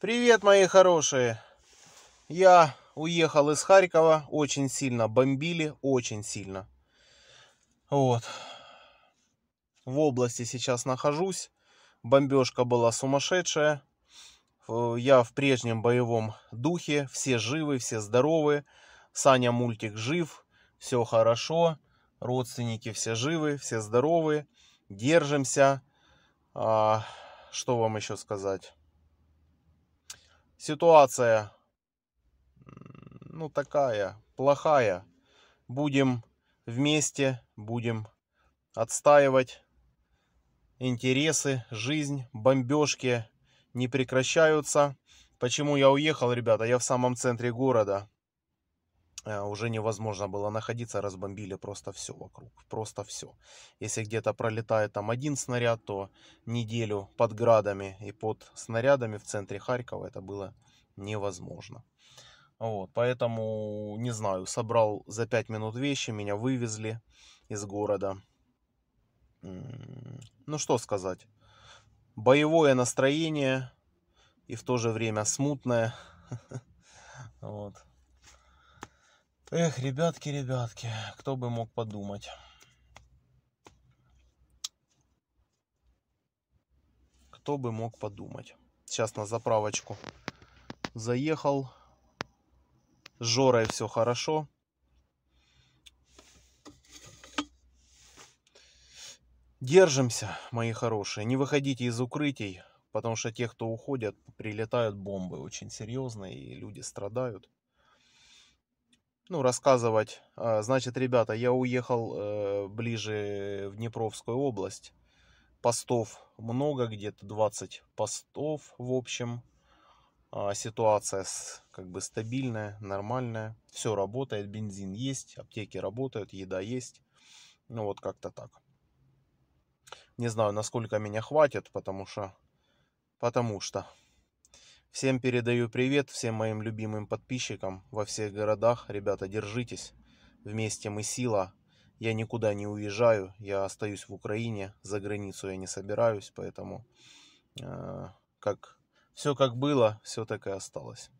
Привет, мои хорошие! Я уехал из Харькова, очень сильно бомбили, очень сильно. Вот. В области сейчас нахожусь. Бомбежка была сумасшедшая. Я в прежнем боевом духе. Все живы, все здоровы. Саня мультик жив. Все хорошо. Родственники все живы, все здоровы. Держимся. А, что вам еще сказать? ситуация, ну, такая, плохая. Будем вместе, будем отстаивать интересы, жизнь, бомбежки не прекращаются. Почему я уехал, ребята? Я в самом центре города. Э, уже невозможно было находиться, разбомбили просто все вокруг, просто все. Если где-то пролетает там один снаряд, то неделю под градами и под снарядами в центре Харькова это было невозможно. Вот, поэтому, не знаю, собрал за 5 минут вещи, меня вывезли из города. Ну что сказать, боевое настроение и в то же время смутное. Вот. Эх, ребятки, ребятки, кто бы мог подумать. Кто бы мог подумать. Сейчас на заправочку заехал. С Жорой все хорошо. Держимся, мои хорошие. Не выходите из укрытий, потому что те, кто уходят, прилетают бомбы очень серьезные и люди страдают ну, рассказывать. А, значит, ребята, я уехал э, ближе в Днепровскую область. Постов много, где-то 20 постов в общем. А, ситуация как бы стабильная, нормальная. Все работает, бензин есть, аптеки работают, еда есть. Ну вот как-то так. Не знаю, насколько меня хватит, потому что... Потому что... Всем передаю привет, всем моим любимым подписчикам во всех городах. Ребята, держитесь. Вместе мы сила. Я никуда не уезжаю, я остаюсь в Украине, за границу я не собираюсь, поэтому э, как все как было, все так и осталось.